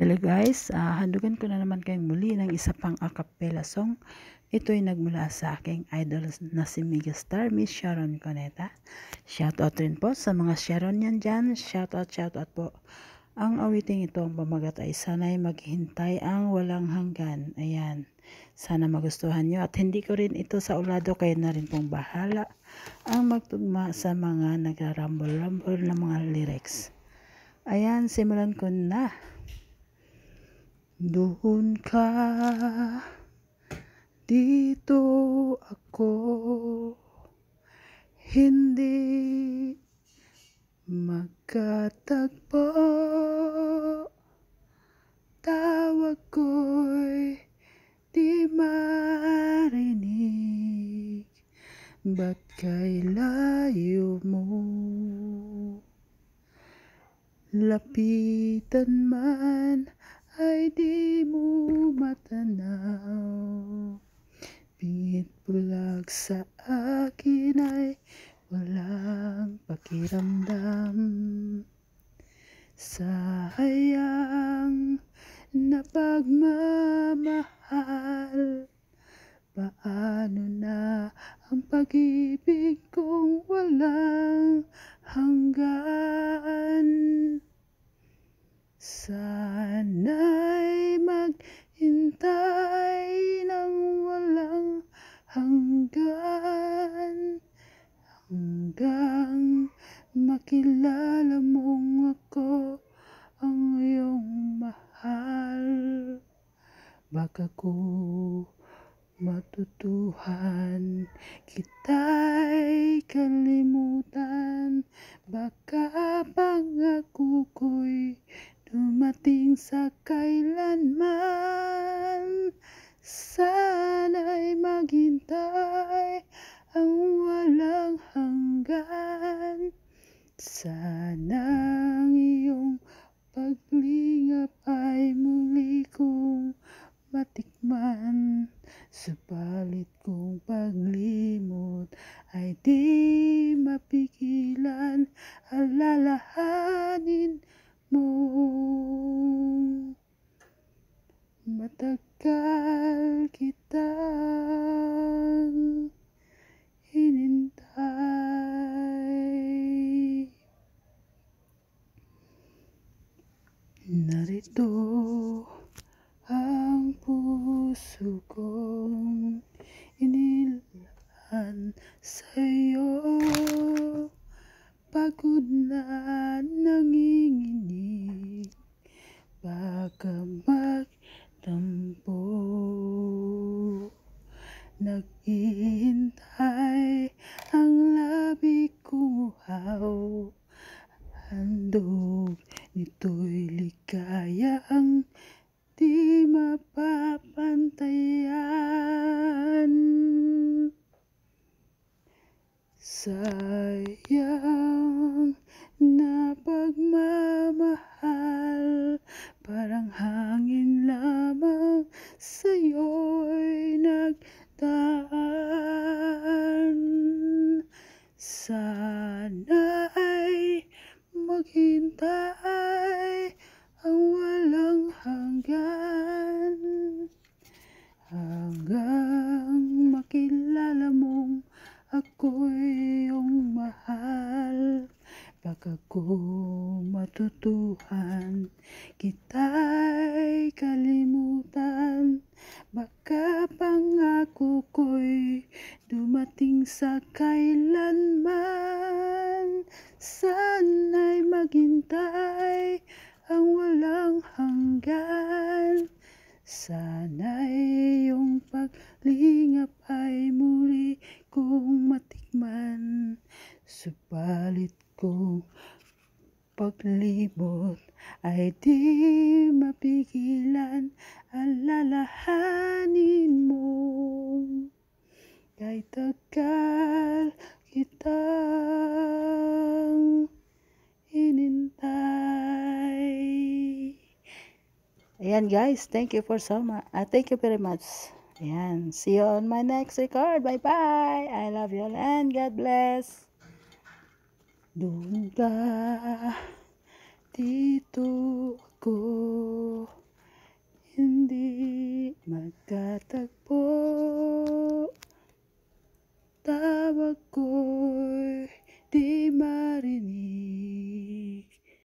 Hello guys, uh, handugan ko na naman kayong muli ng isa pang acapella song. Ito ay nagmula sa aking idol na si Mega Star, Miss Sharon Coneta. Shoutout rin po sa mga Sharon yan dyan. Shoutout, shoutout po. Ang awiting ito ang pamagat ay sana'y maghintay ang walang hanggan. Ayan. Sana magustuhan nyo at hindi ko rin ito sa ulado kayo na rin pong bahala ang magtugma sa mga nagrarumble-rumble na mga lyrics. Ayan, simulan ko na. Doon ka, dito ako, hindi magkatagpo. Tawag ko'y di marinig, ba't kay layo mo? Lapitan man ay di mo matanaw. Bit sa akin ay walang pakiramdam. Sayang na pagmamahal. Paano na ang pag-ibig kong walang hanggan? Sa kilala mong ako ang iyong mahal. Baka ko matutuhan kita'y kalimutan. Baka pangako ko'y dumating sa ka Subalit kong paglimot ay di mapigilan alalahanin mo. Matagal kita hinintay. Narito ang puso ko. sa'yo Pagod na nanginginig Baka magtampo Naghihintay ang labi kong uhaw Handog nito'y ligaya ang di mapapantayan Sayang na pagmamahal Parang hangin lamang sa'yo'y nagdaan Sana'y maghintay ang walang hanggan Baka kung matutuhan kita'y kalimutan Baka pangako ko'y dumating sa kailanman Sana'y maghintay ang walang hanggan Sana'y iyong paglingap ay muli kong matikman Subalit kong paglibot ay di mapigilan alalahanin mo kay tagal kitang inintay ayan guys thank you for so much ah, uh, thank you very much ayan see you on my next record bye bye I love you all and God bless doon ka, dito ako, hindi magkatagpo. Tawag ko